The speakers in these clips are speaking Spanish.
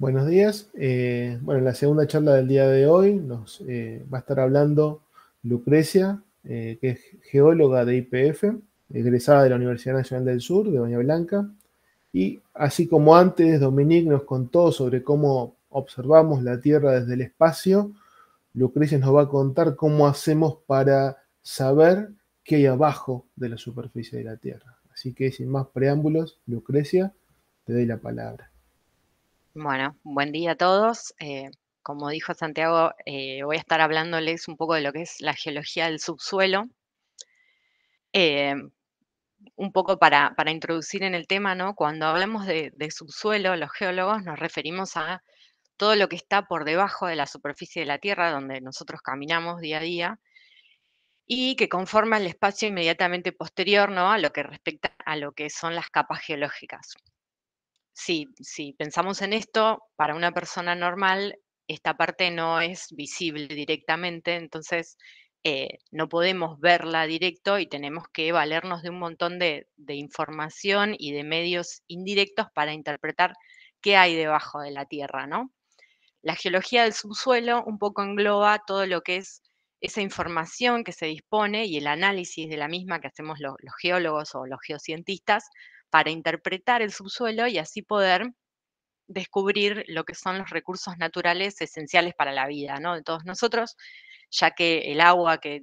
Buenos días. Eh, bueno, en la segunda charla del día de hoy nos eh, va a estar hablando Lucrecia, eh, que es geóloga de IPF, egresada de la Universidad Nacional del Sur de Doña Blanca. Y así como antes Dominique nos contó sobre cómo observamos la Tierra desde el espacio, Lucrecia nos va a contar cómo hacemos para saber qué hay abajo de la superficie de la Tierra. Así que sin más preámbulos, Lucrecia, te doy la palabra. Bueno, buen día a todos. Eh, como dijo Santiago, eh, voy a estar hablándoles un poco de lo que es la geología del subsuelo. Eh, un poco para, introducir en el tema, ¿no? Cuando hablamos de, de, subsuelo, los geólogos nos referimos a todo lo que está por debajo de la superficie de la Tierra, donde nosotros caminamos día a día, y que conforma el espacio inmediatamente posterior, ¿no? A lo que respecta a lo que son las capas geológicas si, pensamos en esto, para una persona normal esta parte no es visible directamente, entonces eh, no podemos verla directo y tenemos que valernos de un montón de, información y de medios indirectos para interpretar qué hay debajo de la Tierra, ¿no? La geología del subsuelo un poco engloba todo lo que es esa información que se dispone y el análisis de la misma que hacemos los, los geólogos o los geocientistas para interpretar el subsuelo y así poder descubrir lo que son los recursos naturales esenciales para la vida, De todos nosotros, ya que el agua que,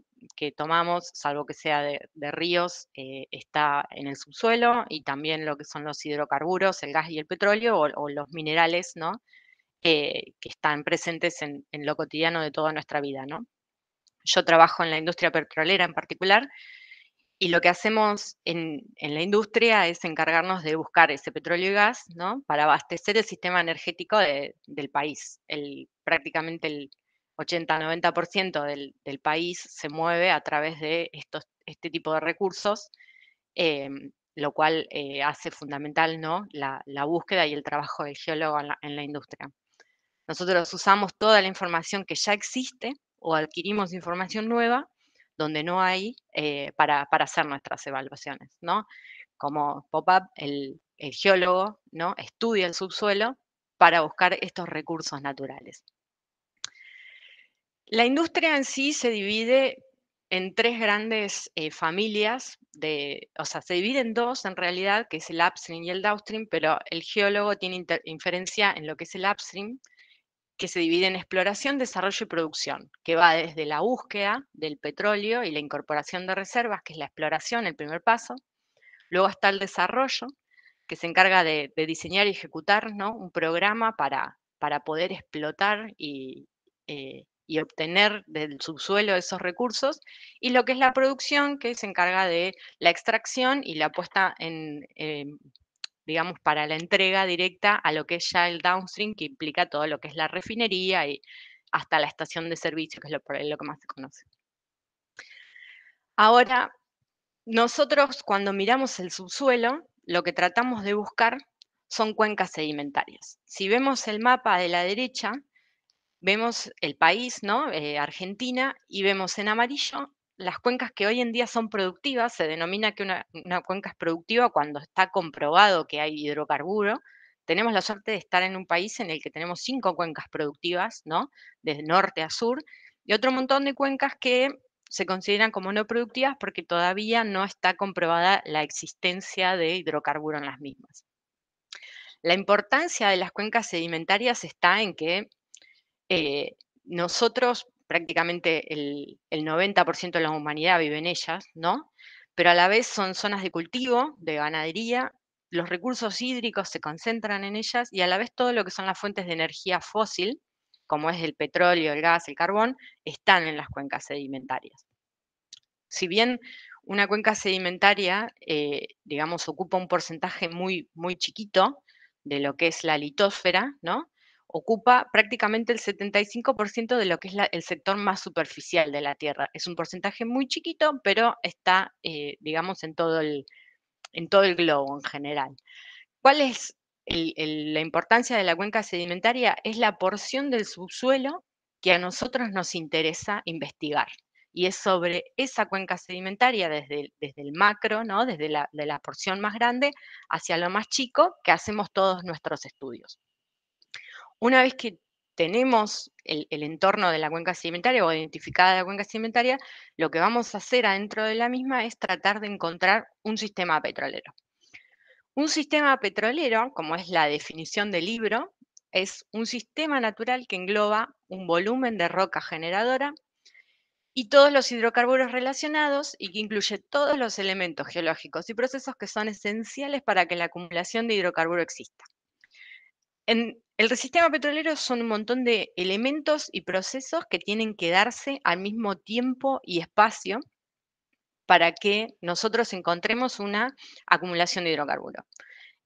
tomamos, salvo que sea de, ríos, eh, está en el subsuelo y también lo que son los hidrocarburos, el gas y el petróleo o, los minerales, ¿no? Eh, que están presentes en, en, lo cotidiano de toda nuestra vida, ¿no? Yo trabajo en la industria petrolera en particular y lo que hacemos en, la industria es encargarnos de buscar ese petróleo y gas, ¿no? Para abastecer el sistema energético del país. prácticamente el 80-90% del, país se mueve a través de este tipo de recursos, em, lo cual eh, hace fundamental, ¿no? La, búsqueda y el trabajo del geólogo en la industria. Nosotros usamos toda la información que ya existe o adquirimos información nueva donde no hay eh, para, hacer nuestras evaluaciones, ¿no? Como pop-up, el, geólogo ¿no? estudia el subsuelo para buscar estos recursos naturales. La industria en sí se divide en tres grandes eh, familias, de, o sea, se divide en dos en realidad, que es el upstream y el downstream, pero el geólogo tiene inferencia en lo que es el upstream, que se divide en exploración, desarrollo y producción, que va desde la búsqueda del petróleo y la incorporación de reservas, que es la exploración, el primer paso. Luego está el desarrollo, que se encarga de, diseñar y ejecutar ¿no? un programa para, para poder explotar eh, y, obtener del subsuelo esos recursos, y lo que es la producción, que se encarga de la extracción y la puesta en, digamos, para la entrega directa a lo que es ya el downstream, que implica todo lo que es la refinería y hasta la estación de servicio, que es lo, que más se conoce. Ahora, nosotros cuando miramos el subsuelo, lo que tratamos de buscar son cuencas sedimentarias. Si vemos el mapa de la derecha, vemos el país, ¿no? Eh, Argentina, y vemos en amarillo las cuencas que hoy en día son productivas, se denomina que una, cuenca es productiva cuando está comprobado que hay hidrocarburo. Tenemos la suerte de estar en un país en el que tenemos cinco cuencas productivas, ¿no? Desde norte a sur, y otro montón de cuencas que se consideran como no productivas porque todavía no está comprobada la existencia de hidrocarburo en las mismas. La importancia de las cuencas sedimentarias está en que eh, nosotros prácticamente el, 90% de la humanidad vive en ellas, ¿no? Pero a la vez son zonas de cultivo, de ganadería, los recursos hídricos se concentran en ellas y a la vez todo lo que son las fuentes de energía fósil, como es el petróleo, el gas, el carbón, están en las cuencas sedimentarias. Si bien una cuenca sedimentaria, eh, digamos, ocupa un porcentaje muy, muy chiquito de lo que es la litósfera, ¿no? ocupa prácticamente el 75% de lo que es el sector más superficial de la Tierra. Es un porcentaje muy chiquito, pero está, eh, digamos, en todo, el, globo en general. ¿Cuál es la importancia de la cuenca sedimentaria? Es la porción del subsuelo que a nosotros nos interesa investigar. Y es sobre esa cuenca sedimentaria desde el, macro, ¿no? desde de la porción más grande hacia lo más chico, que hacemos todos nuestros estudios. Una vez que tenemos el, entorno de la cuenca sedimentaria o identificada la cuenca sedimentaria, lo que vamos a hacer adentro de la misma es tratar de encontrar un sistema petrolero. Un sistema petrolero, como es la definición del libro, es un sistema natural que engloba un volumen de roca generadora y todos los hidrocarburos relacionados y que incluye todos los elementos geológicos y procesos que son esenciales para que la acumulación de hidrocarburo exista. En, el sistema petrolero son un montón de elementos y procesos que tienen que darse al mismo tiempo y espacio para que nosotros encontremos una acumulación de hidrocarburos.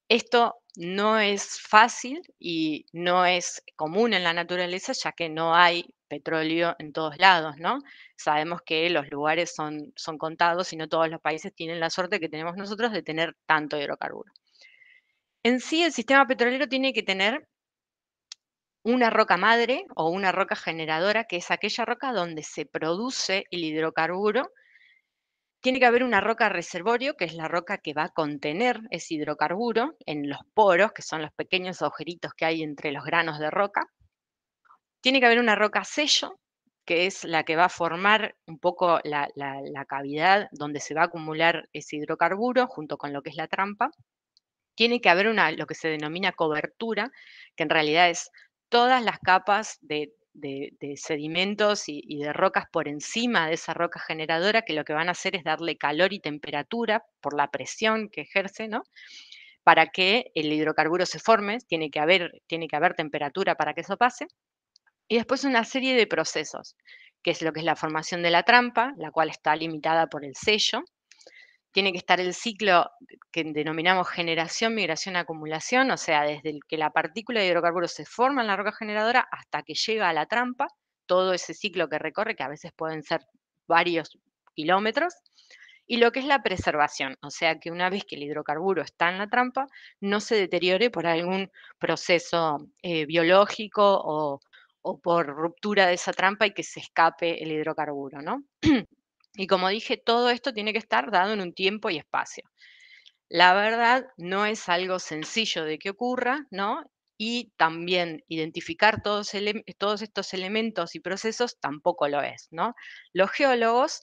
Esto no es fácil y no es común en la naturaleza, ya que no hay petróleo en todos lados, ¿no? Sabemos que los lugares son, son contados y no todos los países tienen la suerte que tenemos nosotros de tener tanto hidrocarburo. En sí, el sistema petrolero tiene que tener una roca madre o una roca generadora, que es aquella roca donde se produce el hidrocarburo. Tiene que haber una roca reservorio, que es la roca que va a contener ese hidrocarburo en los poros, que son los pequeños agujeritos que hay entre los granos de roca. Tiene que haber una roca sello, que es la que va a formar un poco la, cavidad donde se va a acumular ese hidrocarburo junto con lo que es la trampa tiene que haber una, lo que se denomina cobertura, que en realidad es todas las capas de, sedimentos y, de rocas por encima de esa roca generadora, que lo que van a hacer es darle calor y temperatura por la presión que ejerce, ¿no? Para que el hidrocarburo se forme, tiene que haber, tiene que haber temperatura para que eso pase. Y después una serie de procesos, que es lo que es la formación de la trampa, la cual está limitada por el sello, tiene que estar el ciclo que denominamos generación, migración, acumulación, o sea, desde que la partícula de hidrocarburo se forma en la roca generadora hasta que llega a la trampa, todo ese ciclo que recorre, que a veces pueden ser varios kilómetros, y lo que es la preservación, o sea, que una vez que el hidrocarburo está en la trampa, no se deteriore por algún proceso eh, biológico o, o por ruptura de esa trampa y que se escape el hidrocarburo, ¿no? Y como dije, todo esto tiene que estar dado en un tiempo y espacio. La verdad no es algo sencillo de que ocurra, ¿no? Y también identificar todos, estos elementos y procesos tampoco lo es, ¿no? Los geólogos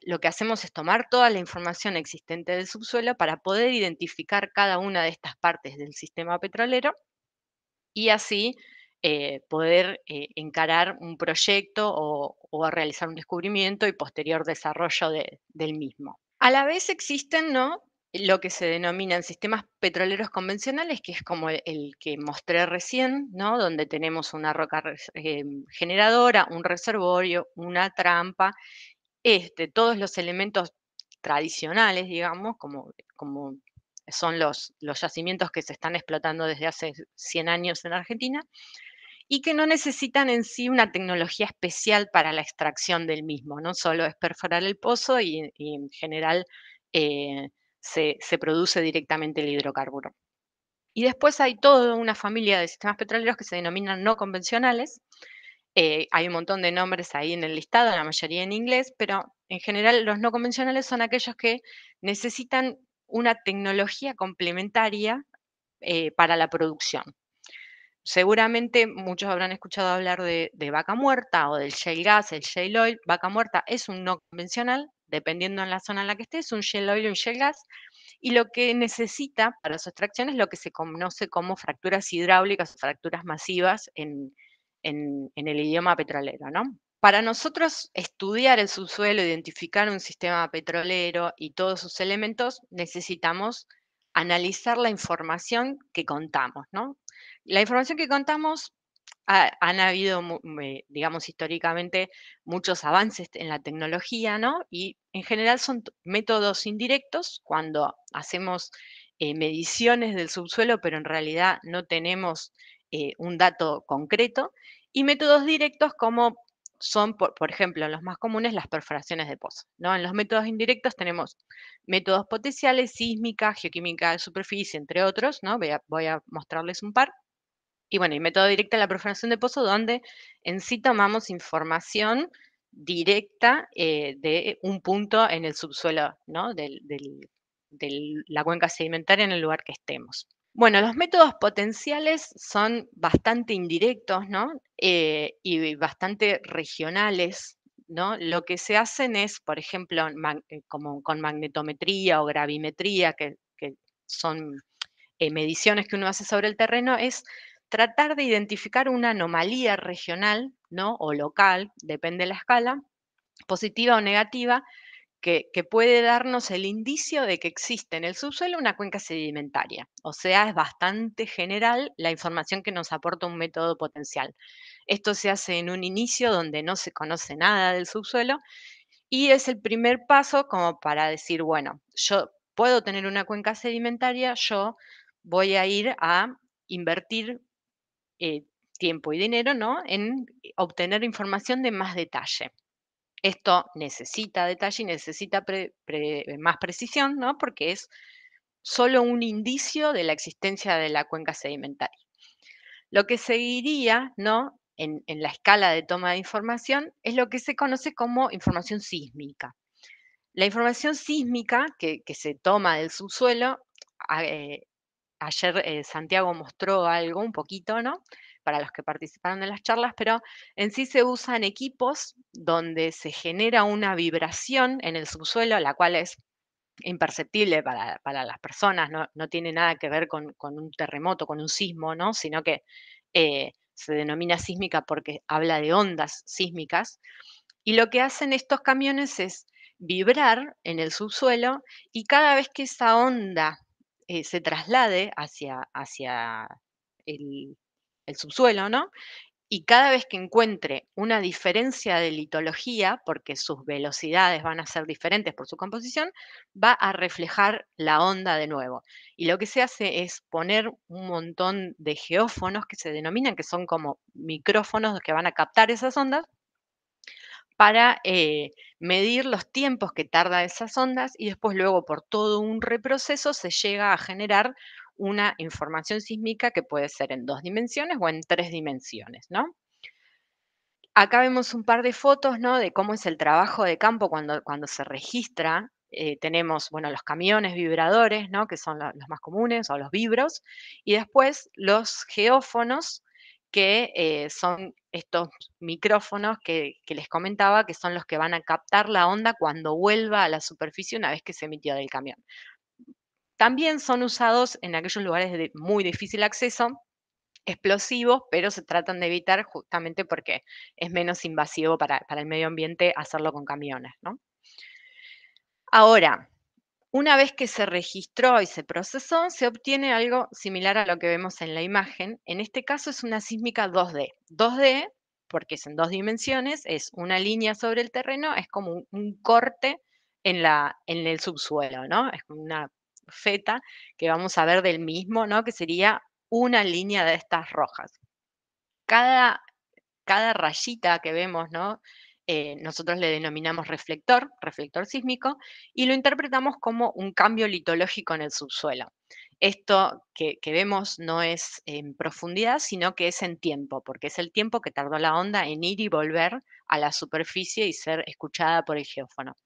lo que hacemos es tomar toda la información existente del subsuelo para poder identificar cada una de estas partes del sistema petrolero y así eh, poder eh, encarar un proyecto o, realizar un descubrimiento y posterior desarrollo del mismo. A la vez existen ¿no? lo que se denominan sistemas petroleros convencionales, que es como el, que mostré recién, ¿no? donde tenemos una roca eh, generadora, un reservorio, una trampa, este, todos los elementos tradicionales, digamos, como, como son los, los yacimientos que se están explotando desde hace 100 años en Argentina, y que no necesitan en sí una tecnología especial para la extracción del mismo, no solo es perforar el pozo y, en general eh, se, produce directamente el hidrocarburo. Y después hay toda una familia de sistemas petroleros que se denominan no convencionales. Eh, hay un montón de nombres ahí en el listado, la mayoría en inglés, pero en general los no convencionales son aquellos que necesitan una tecnología complementaria eh, para la producción. Seguramente muchos habrán escuchado hablar de, vaca muerta o del shale gas, el shale oil. Vaca muerta es un no convencional, dependiendo en la zona en la que estés, un shale oil o un shale gas. Y lo que necesita para su extracción es lo que se conoce como fracturas hidráulicas, fracturas masivas en, en el idioma petrolero, ¿no? Para nosotros estudiar el subsuelo, identificar un sistema petrolero y todos sus elementos, necesitamos analizar la información que contamos, ¿no? La información que contamos, ha, han habido, digamos, históricamente muchos avances en la tecnología, ¿no? Y en general son métodos indirectos cuando hacemos eh, mediciones del subsuelo, pero en realidad no tenemos eh, un dato concreto, y métodos directos como son, por, ejemplo, los más comunes, las perforaciones de pozo. ¿no? En los métodos indirectos tenemos métodos potenciales, sísmica, geoquímica de superficie, entre otros. ¿no? Voy, a, mostrarles un par. Y bueno, el método directo de la perforación de pozo, donde en sí tomamos información directa eh, de un punto en el subsuelo ¿no? de del, la cuenca sedimentaria en el lugar que estemos. Bueno, los métodos potenciales son bastante indirectos, ¿no? Eh, y bastante regionales, ¿no? Lo que se hacen es, por ejemplo, eh, como con magnetometría o gravimetría, que, son eh, mediciones que uno hace sobre el terreno, es tratar de identificar una anomalía regional, ¿no? O local, depende de la escala, positiva o negativa, que, puede darnos el indicio de que existe en el subsuelo una cuenca sedimentaria. O sea, es bastante general la información que nos aporta un método potencial. Esto se hace en un inicio donde no se conoce nada del subsuelo y es el primer paso como para decir, bueno, yo puedo tener una cuenca sedimentaria, yo voy a ir a invertir eh, tiempo y dinero ¿no? en obtener información de más detalle. Esto necesita detalle y necesita eh, más precisión, ¿no? porque es solo un indicio de la existencia de la cuenca sedimentaria. Lo que seguiría ¿no? en, la escala de toma de información es lo que se conoce como información sísmica. La información sísmica que, se toma del subsuelo ah, eh, ayer eh, Santiago mostró algo, un poquito, ¿no? Para los que participaron en las charlas, pero en sí se usan equipos donde se genera una vibración en el subsuelo, la cual es imperceptible para, las personas, ¿no? tiene nada que ver con, un terremoto, con un sismo, ¿no? Sino que eh, se denomina sísmica porque habla de ondas sísmicas. Y lo que hacen estos camiones es vibrar en el subsuelo y cada vez que esa onda eh, se traslade hacia, hacia el, el subsuelo, ¿no? Y cada vez que encuentre una diferencia de litología, porque sus velocidades van a ser diferentes por su composición, va a reflejar la onda de nuevo. Y lo que se hace es poner un montón de geófonos que se denominan, que son como micrófonos que van a captar esas ondas, para eh, medir los tiempos que tarda esas ondas y después luego por todo un reproceso se llega a generar una información sísmica que puede ser en dos dimensiones o en tres dimensiones, ¿no? Acá vemos un par de fotos, ¿no? De cómo es el trabajo de campo cuando, cuando se registra. Eh, tenemos, bueno, los camiones vibradores, ¿no? Que son los más comunes, o los vibros. Y después los geófonos, que eh, son estos micrófonos que, les comentaba, que son los que van a captar la onda cuando vuelva a la superficie una vez que se emitió del camión. También son usados en aquellos lugares de muy difícil acceso, explosivos, pero se tratan de evitar justamente porque es menos invasivo para, el medio ambiente hacerlo con camiones. Ahora, una vez que se registró y se procesó, se obtiene algo similar a lo que vemos en la imagen. En este caso es una sísmica 2D. 2D, porque es en dos dimensiones, es una línea sobre el terreno, es como un, corte en, la, en el subsuelo, ¿no? Es una feta que vamos a ver del mismo, ¿no? Que sería una línea de estas rojas. Cada, cada rayita que vemos, ¿no? Eh, nosotros le denominamos reflector, reflector sísmico, y lo interpretamos como un cambio litológico en el subsuelo. Esto que, vemos no es en profundidad, sino que es en tiempo, porque es el tiempo que tardó la onda en ir y volver a la superficie y ser escuchada por el geófono.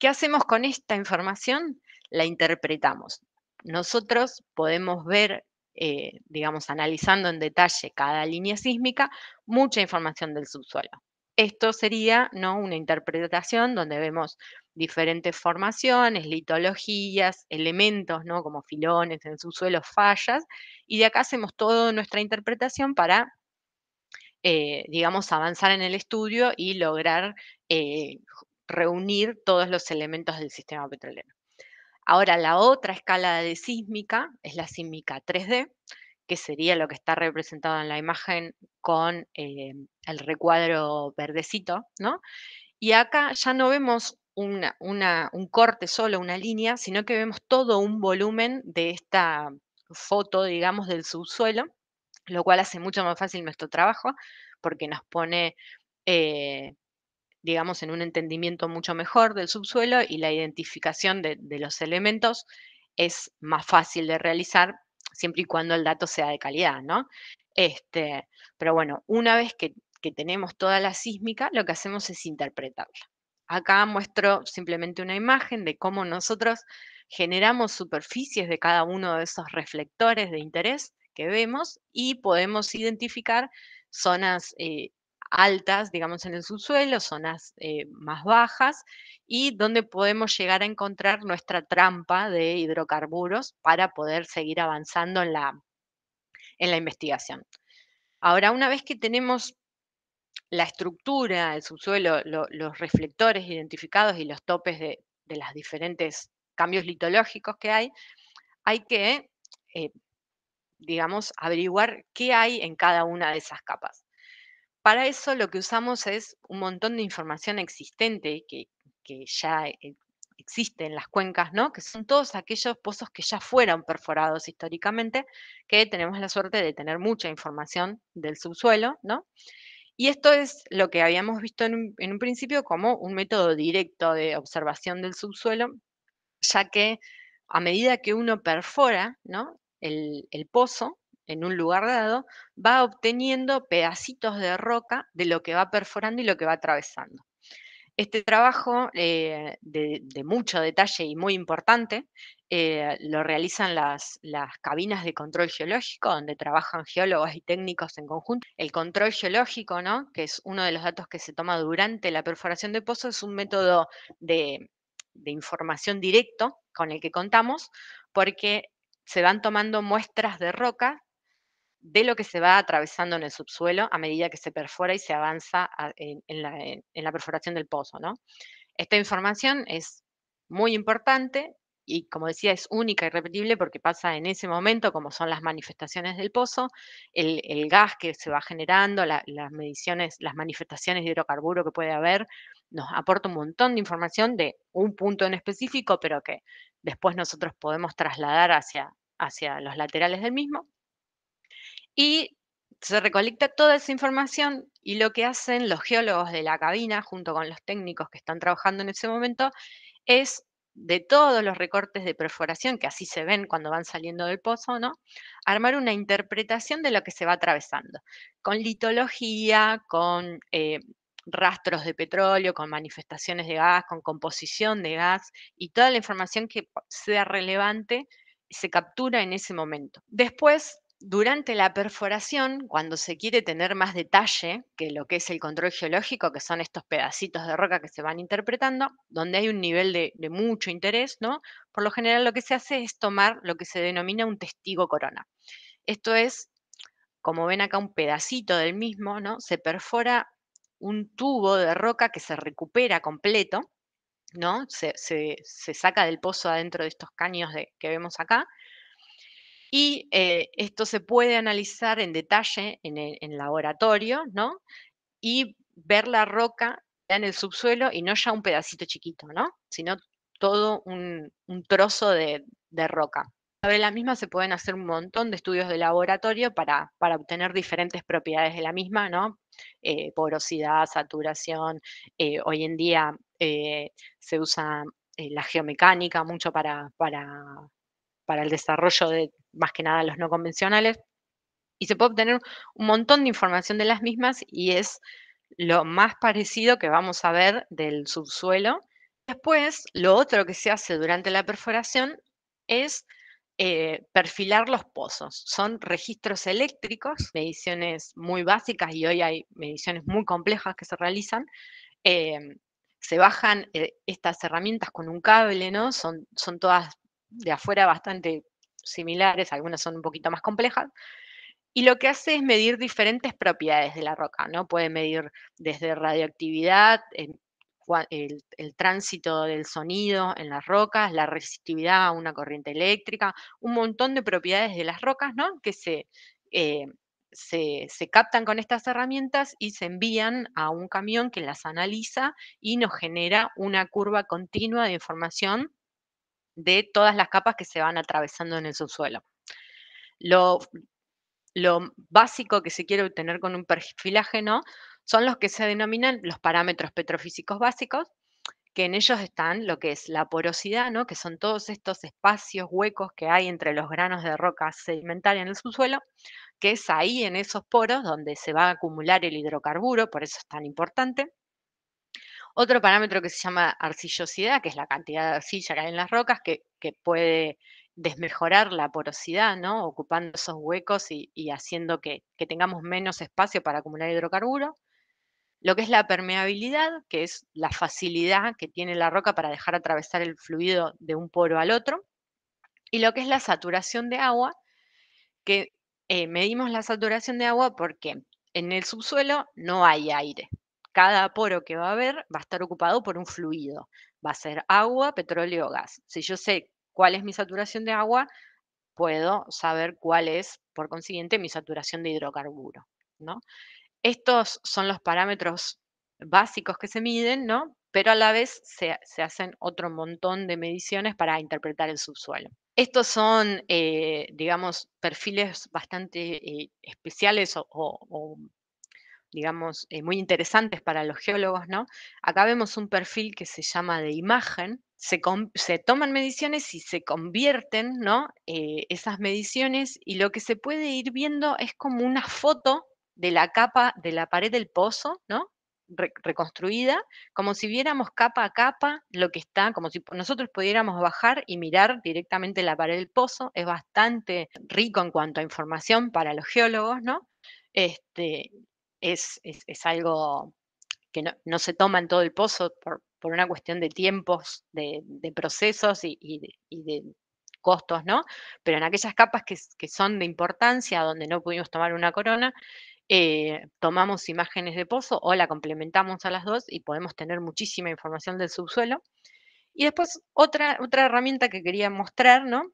¿Qué hacemos con esta información? La interpretamos. Nosotros podemos ver eh, digamos, analizando en detalle cada línea sísmica, mucha información del subsuelo. Esto sería ¿no? una interpretación donde vemos diferentes formaciones, litologías, elementos, ¿no? como filones en subsuelo, fallas, y de acá hacemos toda nuestra interpretación para, eh, digamos, avanzar en el estudio y lograr eh, reunir todos los elementos del sistema petrolero. Ahora, la otra escala de sísmica es la sísmica 3D, que sería lo que está representado en la imagen con eh, el recuadro verdecito, ¿no? Y acá ya no vemos un corte solo, una línea, sino que vemos todo un volumen de esta foto, digamos, del subsuelo, lo cual hace mucho más fácil nuestro trabajo, porque nos pone... Eh, digamos, en un entendimiento mucho mejor del subsuelo y la identificación de, los elementos es más fácil de realizar siempre y cuando el dato sea de calidad, ¿no? Este, pero bueno, una vez que, tenemos toda la sísmica, lo que hacemos es interpretarla. Acá muestro simplemente una imagen de cómo nosotros generamos superficies de cada uno de esos reflectores de interés que vemos y podemos identificar zonas eh, altas, digamos, en el subsuelo, zonas eh, más bajas, y donde podemos llegar a encontrar nuestra trampa de hidrocarburos para poder seguir avanzando en la, en la investigación. Ahora, una vez que tenemos la estructura del subsuelo, los reflectores identificados y los topes de, los diferentes cambios litológicos que hay, hay que, eh, digamos, averiguar qué hay en cada una de esas capas. Para eso lo que usamos es un montón de información existente que, ya eh, eh, existe en las cuencas, ¿no? Que son todos aquellos pozos que ya fueron perforados históricamente, que tenemos la suerte de tener mucha información del subsuelo, ¿no? Y esto es lo que habíamos visto en un, principio como un método directo de observación del subsuelo, ya que a medida que uno perfora ¿no? el pozo, en un lugar dado, va obteniendo pedacitos de roca de lo que va perforando y lo que va atravesando. Este trabajo eh, de, mucho detalle y muy importante eh, lo realizan las, las, cabinas de control geológico, donde trabajan geólogos y técnicos en conjunto. El control geológico, ¿no? que es uno de los datos que se toma durante la perforación de pozos, es un método de, de información directo con el que contamos, porque se van tomando muestras de roca de lo que se va atravesando en el subsuelo a medida que se perfora y se avanza en, la, perforación del pozo. ¿no? Esta información es muy importante y, como decía, es única y repetible porque pasa en ese momento, como son las manifestaciones del pozo, el, gas que se va generando, las mediciones, las manifestaciones de hidrocarburo que puede haber, nos aporta un montón de información de un punto en específico, pero que después nosotros podemos trasladar hacia, hacia los laterales del mismo y se recolecta toda esa información y lo que hacen los geólogos de la cabina, junto con los técnicos que están trabajando en ese momento, es de todos los recortes de perforación, que así se ven cuando van saliendo del pozo, ¿no? Armar una interpretación de lo que se va atravesando, con litología, con eh, rastros de petróleo, con manifestaciones de gas, con composición de gas y toda la información que sea relevante se captura en ese momento. Después durante la perforación, cuando se quiere tener más detalle que lo que es el control geológico, que son estos pedacitos de roca que se van interpretando, donde hay un nivel de, mucho interés, ¿no? Por lo general lo que se hace es tomar lo que se denomina un testigo corona. Esto es, como ven acá, un pedacito del mismo, ¿no? Se perfora un tubo de roca que se recupera completo, ¿no? Se, se saca del pozo adentro de estos caños de, que vemos acá, y eh, esto se puede analizar en detalle en el, laboratorio, ¿no? Y ver la roca en el subsuelo y no ya un pedacito chiquito, ¿no? Sino todo un, trozo de, roca. Sobre la misma se pueden hacer un montón de estudios de laboratorio para, obtener diferentes propiedades de la misma, ¿no? Eh, porosidad, saturación. Eh, hoy en día se usa la geomecánica mucho para para el desarrollo de más que nada los no convencionales, y se puede obtener un montón de información de las mismas y es lo más parecido que vamos a ver del subsuelo. Después, lo otro que se hace durante la perforación es eh, perfilar los pozos. Son registros eléctricos, mediciones muy básicas y hoy hay mediciones muy complejas que se realizan. Eh, se bajan eh, estas herramientas con un cable, ¿no? Son, son todas de afuera bastante similares, algunas son un poquito más complejas, y lo que hace es medir diferentes propiedades de la roca, ¿no? Puede medir desde radioactividad, el, tránsito del sonido en las rocas, la resistividad a una corriente eléctrica, un montón de propiedades de las rocas, ¿no? Que se, eh, se, se captan con estas herramientas y se envían a un camión que las analiza y nos genera una curva continua de información de todas las capas que se van atravesando en el subsuelo. Lo, lo básico que se quiere obtener con un perfilágeno son los que se denominan los parámetros petrofísicos básicos, que en ellos están lo que es la porosidad, ¿no? que son todos estos espacios huecos que hay entre los granos de roca sedimentaria en el subsuelo, que es ahí en esos poros donde se va a acumular el hidrocarburo, por eso es tan importante. Otro parámetro que se llama arcillosidad, que es la cantidad de arcilla que hay en las rocas, que, puede desmejorar la porosidad, ¿no? ocupando esos huecos y, haciendo que, tengamos menos espacio para acumular hidrocarburos. Lo que es la permeabilidad, que es la facilidad que tiene la roca para dejar atravesar el fluido de un poro al otro. Y lo que es la saturación de agua, que eh, medimos la saturación de agua porque en el subsuelo no hay aire, cada poro que va a haber va a estar ocupado por un fluido. Va a ser agua, petróleo o gas. Si yo sé cuál es mi saturación de agua, puedo saber cuál es, por consiguiente, mi saturación de hidrocarburo. ¿no? Estos son los parámetros básicos que se miden, ¿no? pero a la vez se, hacen otro montón de mediciones para interpretar el subsuelo. Estos son, eh, digamos, perfiles bastante eh, especiales o, o digamos, eh, muy interesantes para los geólogos, ¿no? Acá vemos un perfil que se llama de imagen, se, toman mediciones y se convierten, ¿no? Eh, esas mediciones y lo que se puede ir viendo es como una foto de la capa de la pared del pozo, ¿no? reconstruida, como si viéramos capa a capa lo que está, como si nosotros pudiéramos bajar y mirar directamente la pared del pozo, es bastante rico en cuanto a información para los geólogos, ¿no? Este, es, algo que no, se toma en todo el pozo por, una cuestión de tiempos, de, procesos y, de, costos, ¿no? Pero en aquellas capas que, son de importancia, donde no pudimos tomar una corona, eh, tomamos imágenes de pozo o la complementamos a las dos y podemos tener muchísima información del subsuelo. Y después otra, otra herramienta que quería mostrar, ¿no?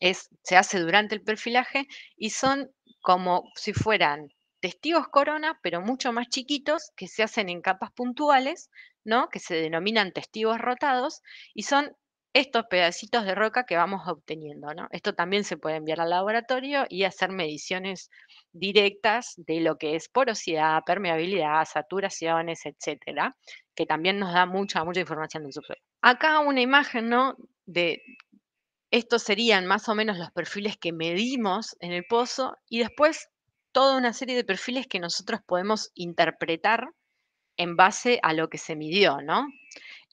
Es, se hace durante el perfilaje y son como si fueran testigos corona, pero mucho más chiquitos, que se hacen en capas puntuales, ¿no? que se denominan testigos rotados, y son estos pedacitos de roca que vamos obteniendo. Esto también se puede enviar al laboratorio y hacer mediciones directas de lo que es porosidad, permeabilidad, saturaciones, etcétera, que también nos da mucha, mucha información del subsuelo. Acá una imagen ¿no? de estos serían más o menos los perfiles que medimos en el pozo y después toda una serie de perfiles que nosotros podemos interpretar en base a lo que se midió, ¿no?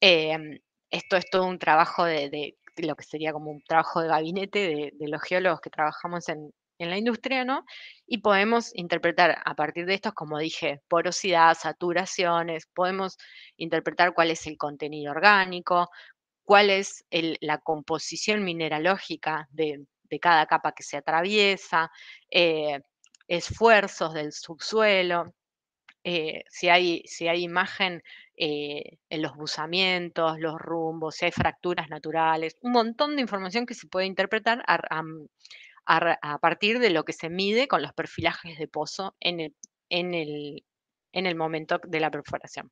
Em, esto es todo un trabajo de, lo que sería como un trabajo de gabinete de, los geólogos que trabajamos en, la industria, ¿no? Y podemos interpretar a partir de estos, como dije, porosidad, saturaciones, podemos interpretar cuál es el contenido orgánico, cuál es la composición mineralógica de, cada capa que se atraviesa, eh, esfuerzos del subsuelo, eh, si, hay, si, hay, imagen eh, en los buzamientos, los rumbos, si hay fracturas naturales, un montón de información que se puede interpretar a, partir de lo que se mide con los perfilajes de pozo en el, en el, momento de la perforación.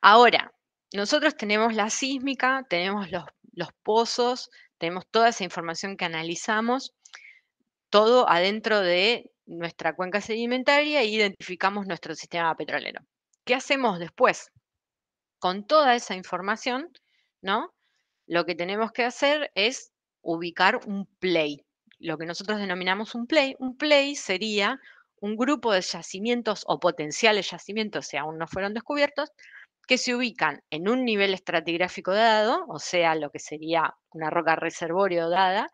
Ahora, nosotros tenemos la sísmica, tenemos los, los pozos, tenemos toda esa información que analizamos todo adentro de nuestra cuenca sedimentaria e identificamos nuestro sistema petrolero. ¿Qué hacemos después? Con toda esa información, ¿no? Lo que tenemos que hacer es ubicar un play, lo que nosotros denominamos un play. Un play sería un grupo de yacimientos o potenciales yacimientos, si aún no fueron descubiertos, que se ubican en un nivel estratigráfico dado, o sea, lo que sería una roca reservorio dada,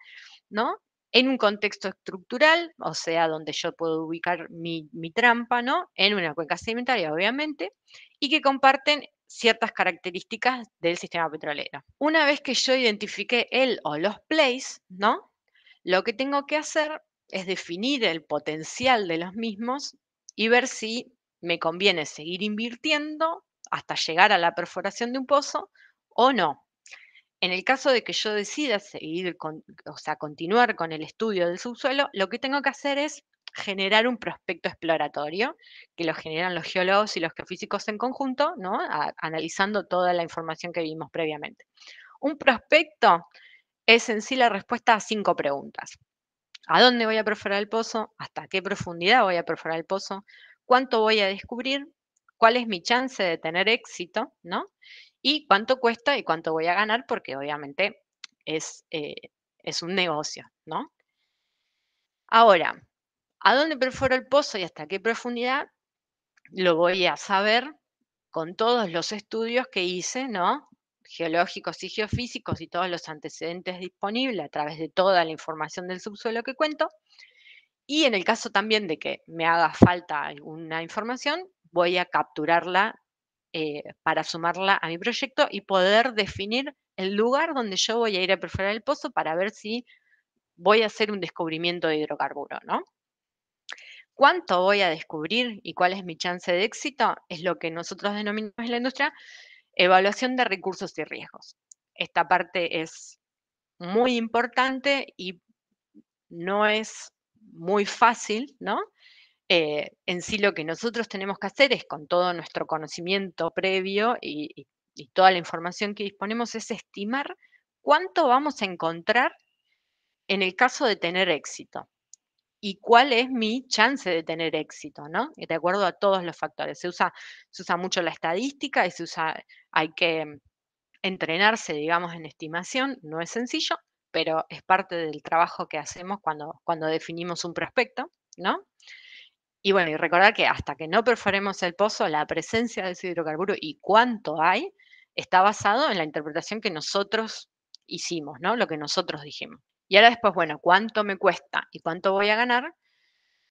¿no? en un contexto estructural, o sea, donde yo puedo ubicar mi, trampa, ¿no? En una cuenca sedimentaria, obviamente, y que comparten ciertas características del sistema petrolero. Una vez que yo identifique el o los plays, ¿no? Lo que tengo que hacer es definir el potencial de los mismos y ver si me conviene seguir invirtiendo hasta llegar a la perforación de un pozo o no. En el caso de que yo decida seguir, con, o sea, continuar con el estudio del subsuelo, lo que tengo que hacer es generar un prospecto exploratorio, que lo generan los geólogos y los geofísicos en conjunto, ¿no? analizando toda la información que vimos previamente. Un prospecto es en sí la respuesta a cinco preguntas. ¿A dónde voy a perforar el pozo? ¿Hasta qué profundidad voy a perforar el pozo? ¿Cuánto voy a descubrir? ¿Cuál es mi chance de tener éxito? ¿No? y cuánto cuesta y cuánto voy a ganar, porque obviamente es, eh, es un negocio, ¿no? Ahora, ¿a dónde perforo el pozo y hasta qué profundidad? Lo voy a saber con todos los estudios que hice, ¿no? geológicos y geofísicos y todos los antecedentes disponibles a través de toda la información del subsuelo que cuento. Y en el caso también de que me haga falta alguna información, voy a capturarla eh, para sumarla a mi proyecto y poder definir el lugar donde yo voy a ir a perforar el pozo para ver si voy a hacer un descubrimiento de hidrocarburo, ¿no? ¿Cuánto voy a descubrir y cuál es mi chance de éxito? Es lo que nosotros denominamos en la industria evaluación de recursos y riesgos. Esta parte es muy importante y no es muy fácil, ¿no? Eh, en sí lo que nosotros tenemos que hacer es con todo nuestro conocimiento previo y, toda la información que disponemos es estimar cuánto vamos a encontrar en el caso de tener éxito y cuál es mi chance de tener éxito, ¿no? De acuerdo a todos los factores. Se usa, se usa mucho la estadística y se usa, hay que mm, entrenarse, digamos, en estimación, no es sencillo, pero es parte del trabajo que hacemos cuando, cuando definimos un prospecto, ¿no? Y bueno, y recordar que hasta que no perforemos el pozo, la presencia de ese hidrocarburo y cuánto hay está basado en la interpretación que nosotros hicimos, ¿no? Lo que nosotros dijimos. Y ahora después, bueno, ¿cuánto me cuesta y cuánto voy a ganar?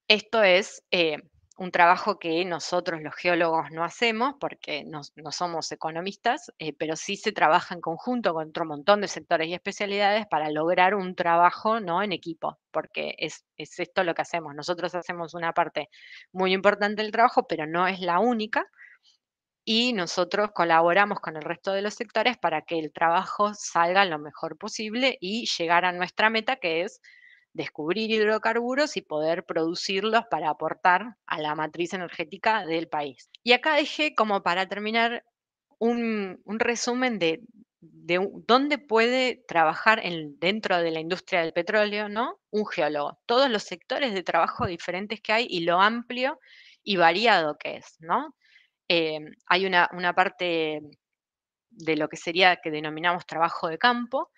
Esto es eh, un trabajo que nosotros los geólogos no hacemos porque no, somos economistas, eh, pero sí se trabaja en conjunto con otro montón de sectores y especialidades para lograr un trabajo ¿no? en equipo, porque es, es esto lo que hacemos. Nosotros hacemos una parte muy importante del trabajo, pero no es la única y nosotros colaboramos con el resto de los sectores para que el trabajo salga lo mejor posible y llegar a nuestra meta, que es descubrir hidrocarburos y poder producirlos para aportar a la matriz energética del país. Y acá dejé como para terminar un, resumen de, dónde puede trabajar dentro de la industria del petróleo, ¿no? Un geólogo. Todos los sectores de trabajo diferentes que hay y lo amplio y variado que es, ¿no? Eh, hay una parte de lo que sería que denominamos trabajo de campo,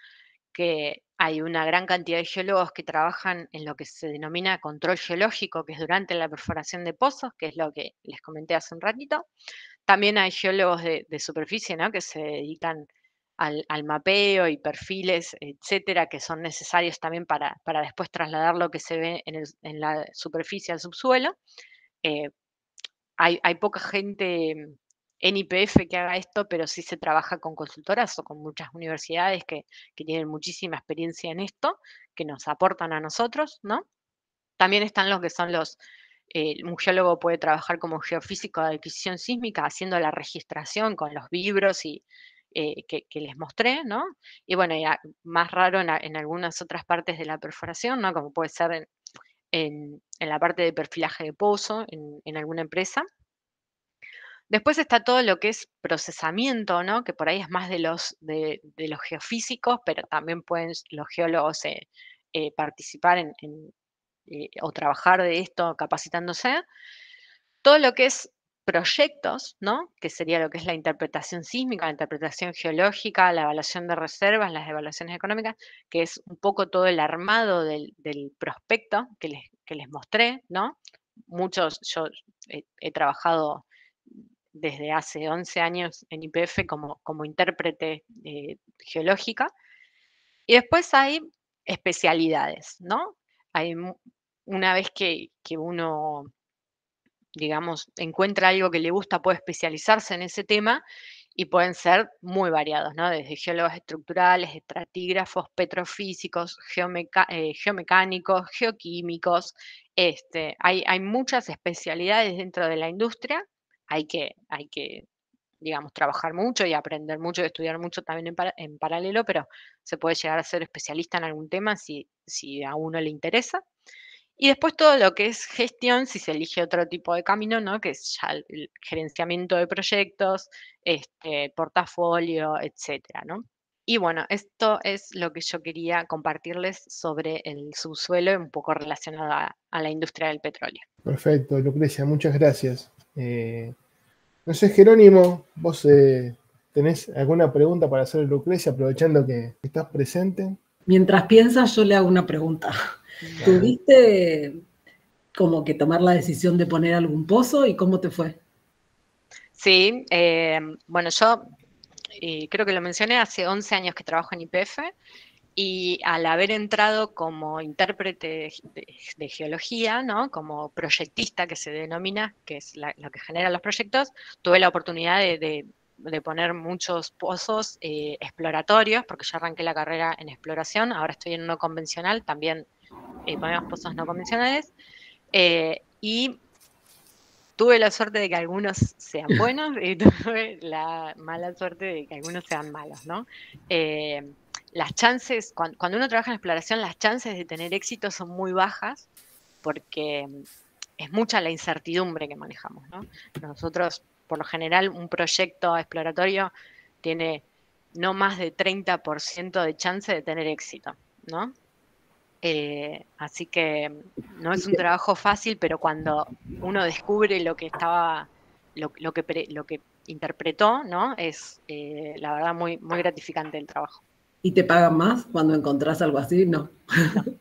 que hay una gran cantidad de geólogos que trabajan en lo que se denomina control geológico, que es durante la perforación de pozos, que es lo que les comenté hace un ratito. También hay geólogos de, superficie, Que se dedican al, mapeo y perfiles, etcétera, que son necesarios también para, después trasladar lo que se ve en, la superficie al subsuelo. Eh, hay, hay poca gente en IPF que haga esto, pero sí se trabaja con consultoras o con muchas universidades que, tienen muchísima experiencia en esto, que nos aportan a nosotros, ¿no? También están los que son los, eh, un geólogo puede trabajar como geofísico de adquisición sísmica, haciendo la registración con los vibros y eh, que, les mostré, ¿no? Y bueno, ya más raro en, algunas otras partes de la perforación, ¿no? Como puede ser en, en la parte de perfilaje de pozo en alguna empresa Después está todo lo que es procesamiento, ¿no? Que por ahí es más de los, geofísicos, pero también pueden los geólogos eh, eh, participar en, eh, o trabajar de esto capacitándose. Todo lo que es proyectos, ¿no? Que sería lo que es la interpretación sísmica, la interpretación geológica, la evaluación de reservas, las evaluaciones económicas, que es un poco todo el armado del, prospecto que les, mostré, ¿no? Muchos, yo he trabajado desde hace 11 años en IPF como, como intérprete eh, geológica. Y después hay especialidades, ¿no? Hay, una vez que, uno, digamos, encuentra algo que le gusta, puede especializarse en ese tema y pueden ser muy variados, ¿no? Desde geólogos estructurales, estratígrafos, petrofísicos, eh, geomecánicos, geoquímicos. Este, hay, hay, muchas especialidades dentro de la industria hay que, hay que, digamos, trabajar mucho y aprender mucho y estudiar mucho también en, paralelo, pero se puede llegar a ser especialista en algún tema si, si a uno le interesa. Y después todo lo que es gestión, si se elige otro tipo de camino, ¿no? Que es ya el gerenciamiento de proyectos, este, portafolio, etcétera, ¿no? Y bueno, esto es lo que yo quería compartirles sobre el subsuelo, un poco relacionado a, a la industria del petróleo. Perfecto, Lucrecia, muchas gracias. Eh, no sé, Jerónimo, vos eh, tenés alguna pregunta para hacer Lucrecia, aprovechando que estás presente. Mientras piensas, yo le hago una pregunta. ¿Tuviste como que tomar la decisión de poner algún pozo y cómo te fue? Sí, eh, bueno, yo creo que lo mencioné, hace 11 años que trabajo en IPF y al haber entrado como intérprete de, geología, como proyectista que se denomina, que es lo que genera los proyectos, tuve la oportunidad de, poner muchos pozos eh, exploratorios, porque ya arranqué la carrera en exploración, ahora estoy en uno convencional, también eh, ponemos pozos no convencionales, eh, y tuve la suerte de que algunos sean buenos y tuve la mala suerte de que algunos sean malos, ¿no? las chances, cuando, uno trabaja en exploración, las chances de tener éxito son muy bajas porque mm, es mucha la incertidumbre que manejamos. Nosotros, por lo general, un proyecto exploratorio tiene no más de 30% de chance de tener éxito, eh, así que mm, no es un trabajo fácil, pero cuando uno descubre lo que estaba, lo, que, lo que interpretó, ¿no? Es eh, la verdad muy, muy gratificante el trabajo. ¿Y te pagan más cuando encontrás algo así? No.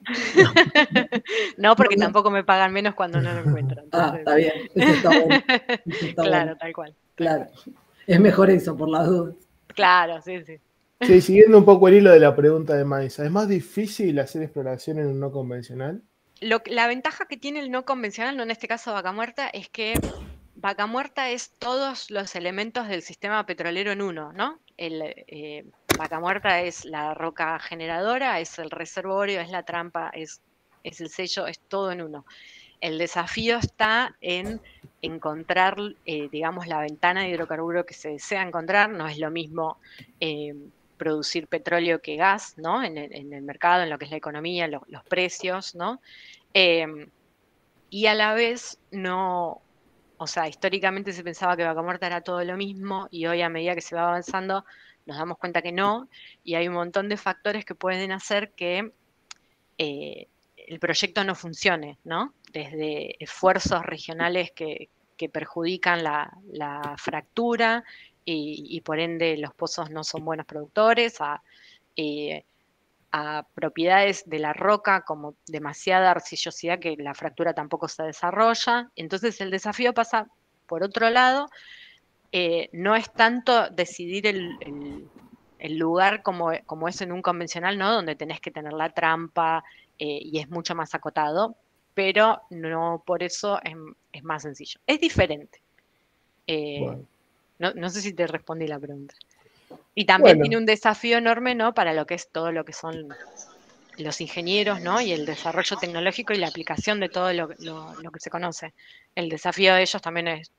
No, porque tampoco me pagan menos cuando no lo encuentro. Ah, está bien. Eso está bueno. claro, tal cual. Claro. Es mejor eso, por las dudas. Claro, sí, sí. Sí, siguiendo un poco el hilo de la pregunta de Maisa, ¿es más difícil hacer exploración en un no convencional? Lo, la ventaja que tiene el no convencional, no en este caso vaca muerta, es que vaca muerta es todos los elementos del sistema petrolero en uno, ¿no? El, eh, vaca muerta es la roca generadora, es el reservorio, es la trampa, es, el sello, es todo en uno. El desafío está en encontrar, eh, digamos, la ventana de hidrocarburo que se desea encontrar. No es lo mismo eh, producir petróleo que gas, ¿no? En, el mercado, en lo que es la economía, los precios, ¿no? Em, y a la vez no, o sea, históricamente se pensaba que vaca muerta era todo lo mismo y hoy a medida que se va avanzando nos damos cuenta que no, y hay un montón de factores que pueden hacer que eh, el proyecto no funcione, ¿no? Desde esfuerzos regionales que, perjudican la, fractura y, por ende los pozos no son buenos productores, eh, a propiedades de la roca como demasiada arcillosidad que la fractura tampoco se desarrolla. Entonces el desafío pasa por otro lado eh, no es tanto decidir el, lugar como, es en un convencional, ¿no? Donde tenés que tener la trampa eh, y es mucho más acotado, pero no por eso es, más sencillo. Es diferente. Eh, no, sé si te respondí la pregunta. Y también tiene un desafío enorme, ¿no? Para lo que es todo lo que son los ingenieros, ¿no? Y el desarrollo tecnológico y la aplicación de todo lo que se conoce. El desafío de ellos también es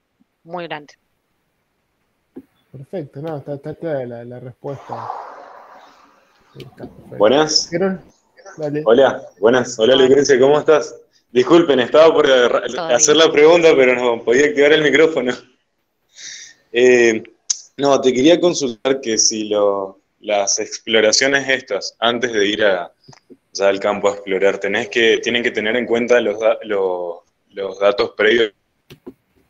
muy grande. Perfecto, no, está, clara la, respuesta. Buenas. Hola, buenas. Hola Lucrecia, ¿cómo estás? Disculpen, estaba por hacer la pregunta, pero no podía activar el micrófono. Eh, no, te quería consultar que si las exploraciones estas, antes de ir al campo a explorar, tenés que, tienen que tener en cuenta los, los datos previos,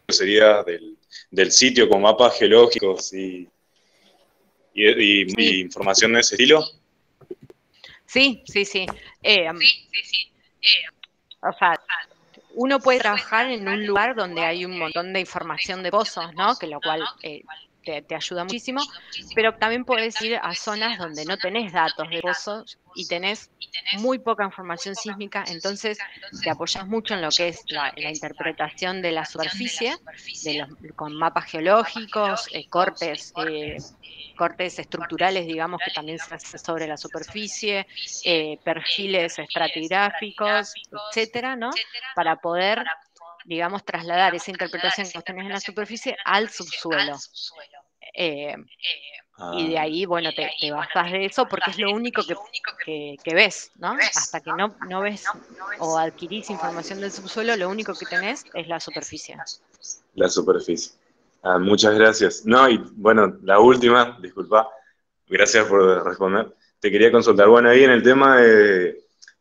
sería del, del sitio con mapas geológicos y, y, información de ese estilo? Sí, sí, sí. Eh, um, sí, eh, o sea, uno puede trabajar en un lugar donde hay un montón de información de pozos, ¿no? Que lo cual eh, te, ayuda muchísimo, pero también podés ir a zonas donde no tenés datos de pozo y tenés muy poca información sísmica, entonces te apoyas mucho en lo que es la, interpretación de la superficie, con mapas geológicos, eh, cortes, eh, eh, cortes estructurales, digamos, que también se hacen sobre la superficie, perfiles estratigráficos, etcétera, ¿no? Para poder digamos, trasladar esa interpretación que tenés en la superficie al subsuelo. Eh, y de ah. ahí, bueno, te, te basas de eso porque es lo único que, que, ves, ¿no? Hasta que no, no ves o adquirís información del subsuelo, lo único que tenés es la superficie. La superficie. Ah, muchas gracias. No, y bueno, la última, disculpa, gracias por responder. Te quería consultar. Bueno, ahí en el tema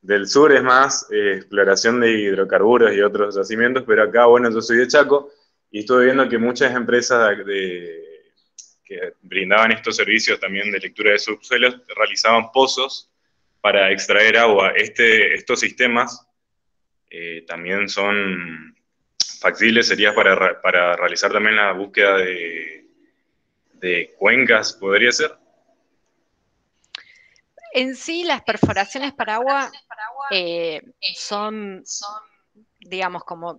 del sur es más eh, exploración de hidrocarburos y otros yacimientos, pero acá, bueno, yo soy de Chaco y estuve viendo que muchas empresas de que brindaban estos servicios también de lectura de subsuelos realizaban pozos para extraer agua. Este, estos sistemas eh, también son factibles, sería para, realizar también la búsqueda de, de cuencas, podría ser. En sí, las perforaciones para agua eh, eh, son, digamos, como,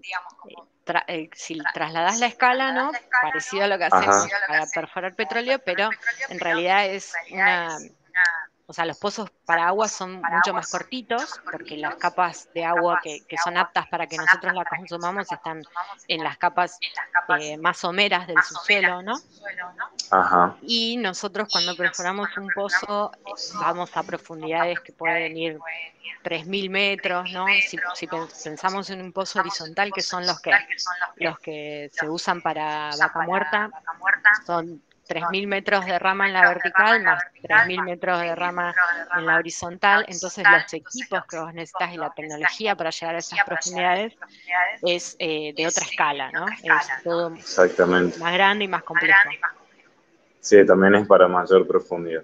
eh, si trasladas la escala, ¿no? Parecido a lo que hacemos para perforar petróleo, pero en realidad es una o sea, los pozos para agua son mucho más cortitos, porque las capas de agua que, son aptas para que nosotros la consumamos están en las capas eh, más someras del subsuelo, ¿no? Ajá. Y nosotros cuando perforamos un pozo eh, vamos a profundidades que pueden ir 3.000 metros, ¿no? Si, pensamos en un pozo horizontal, que son los que, los que se usan para vaca muerta, son 3.000 metros de rama en la vertical más 3.000 metros de rama en la horizontal, entonces los equipos que vos necesitas y la tecnología para llegar a esas profundidades es eh, de otra escala, ¿no? Es todo Exactamente. más grande y más complejo. Sí, también es para mayor profundidad.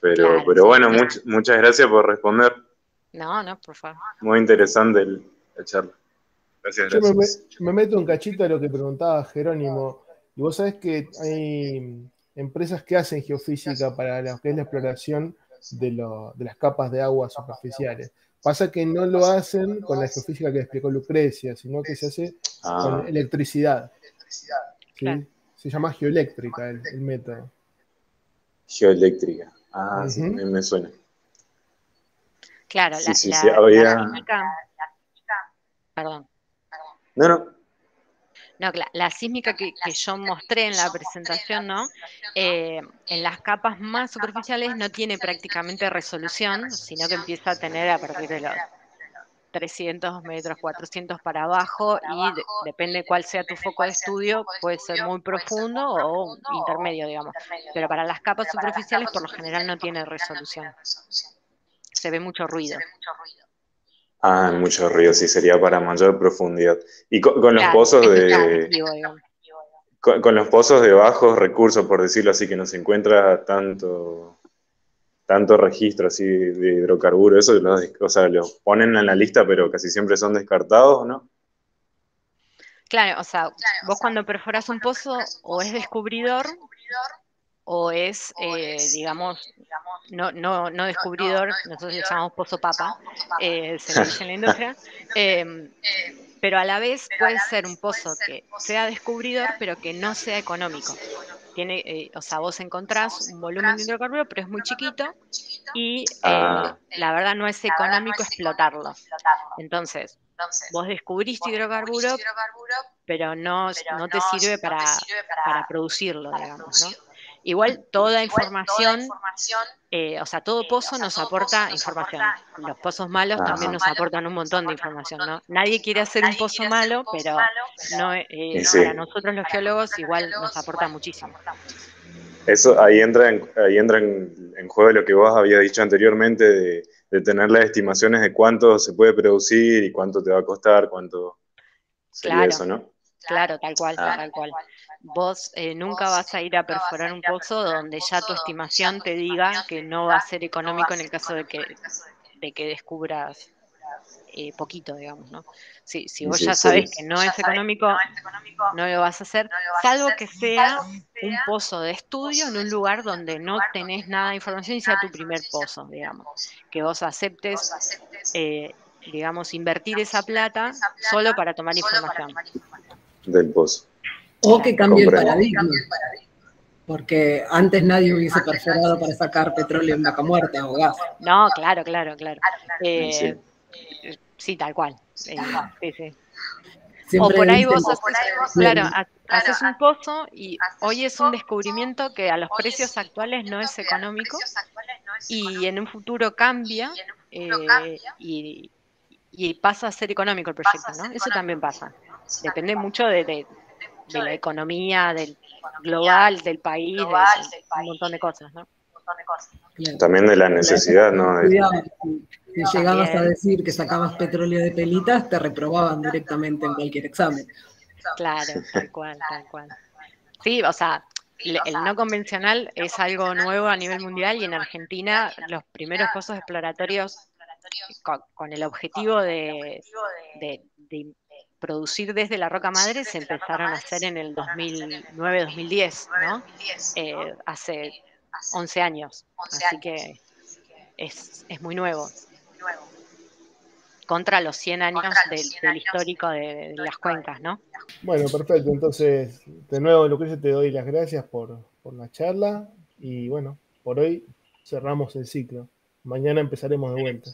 Pero, pero bueno, muchas gracias por responder. No, no, por favor. Muy interesante el, charla. Gracias, me, meto un cachito a lo que preguntaba Jerónimo. Y vos sabés que hay empresas que hacen geofísica para lo que es la exploración de, las capas de agua superficiales. Pasa que no lo hacen con la geofísica que explicó Lucrecia, sino que se hace ah. con electricidad. Se llama geoeléctrica el, método. Geoeléctrica. Ah, me suena. Claro, la, sí, la, Perdón. No, no, no, la, sísmica que, yo mostré en la presentación, ¿no? Eh, en las capas más superficiales no tiene prácticamente resolución, sino que empieza a tener a partir de los 300 metros, 400 para abajo y depende cuál sea tu foco de estudio, puede ser muy profundo o intermedio, digamos. Pero para las capas superficiales por lo general no tiene resolución. Se ve mucho ruido. Ah, muchos ríos, sí, sería para mayor profundidad. Y con, los pozos de... Con, los pozos de bajos recursos, por decirlo así, que no se encuentra tanto, tanto registro así de hidrocarburos, eso o sea, los ponen en la lista, pero casi siempre son descartados, ¿no? Claro, o sea, vos cuando perforas un pozo, o es descubridor, o es, eh, digamos, no, no, no descubridor, nosotros le llamamos pozo papa, eh, se lo dice en la industria, em, em, pero a la vez puede ser un pozo que sea descubridor, pero que no sea económico. Tiene, eh, o sea, vos encontrás un volumen de hidrocarburo, pero es muy chiquito y la verdad no es económico explotarlo. Entonces, vos descubriste hidrocarburo, pero no, no te sirve para, para producirlo, digamos, ¿no? Igual toda información, eh, o sea, todo eh, pozo nos, aporta información. Los pozos malos también nos aportan un montón de información, ¿no? Nadie quiere hacer un pozo malo, pero, no, eh, para nosotros los geólogos igual nos aporta muchísimo. Eso ahí entra, en, ahí entra en, juego lo que vos habías dicho anteriormente de, tener las estimaciones de cuánto se puede producir y cuánto te va a costar, cuánto... Claro, eso, ¿no? claro, tal cual, tal cual vos eh, nunca vas a ir a perforar un pozo donde ya tu estimación te diga que no va a ser económico en el caso de que, de que descubras eh, poquito, digamos, ¿no? si vos ya sabés que no es, económico, no lo vas a hacer, salvo, que sea un pozo de estudio en un lugar donde no tenés nada de información y sea tu primer pozo, digamos, que vos aceptes, eh, digamos, invertir esa plata solo para tomar información. Del pozo. O que cambie el paradigma. Porque antes nadie hubiese perforado para sacar petróleo en vaca muerta o gas. No, claro, claro, claro. sí. Eh, tal cual. Eh, o por ahí vos, haces, un pozo y hoy es un descubrimiento que a los precios actuales no es económico y en un futuro eh, cambia y, pasa a ser económico el proyecto, ¿no? Eso también pasa. Depende mucho de de la economía, del global, del país, un montón de cosas, ¿no? También de la necesidad, ¿no? Este, si llegabas a decir que sacabas petróleo de pelitas, te reprobaban directamente en cualquier examen. Claro, tal cual, tal cual. Sí, o sea, el no convencional es algo nuevo a nivel mundial y en Argentina los primeros pozos exploratorios con, el objetivo de producir desde la Roca Madre se empezaron a hacer en el 2009-2010, ¿no? Eh, hace 11 eh, años. Así que es, es muy nuevo. Contra los 100 años del, histórico de, las cuencas, ¿no? Bueno, perfecto. Entonces, de nuevo, Lucrecia, te doy las gracias por, por la charla. Y bueno, por hoy cerramos el ciclo. Mañana empezaremos de vuelta.